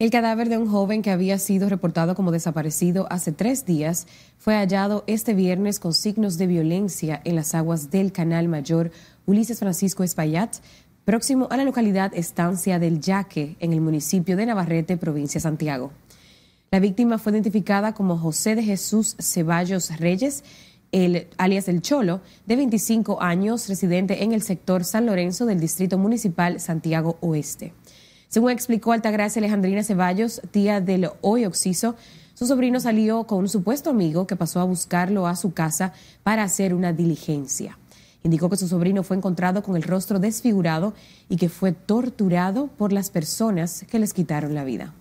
El cadáver de un joven que había sido reportado como desaparecido hace tres días fue hallado este viernes con signos de violencia en las aguas del Canal Mayor Ulises Francisco Espaillat, próximo a la localidad Estancia del Yaque, en el municipio de Navarrete, provincia de Santiago. La víctima fue identificada como José de Jesús Ceballos Reyes, el, alias El Cholo, de 25 años, residente en el sector San Lorenzo del Distrito Municipal Santiago Oeste. Según explicó Altagracia Alejandrina Ceballos, tía del hoy occiso, su sobrino salió con un supuesto amigo que pasó a buscarlo a su casa para hacer una diligencia. Indicó que su sobrino fue encontrado con el rostro desfigurado y que fue torturado por las personas que les quitaron la vida.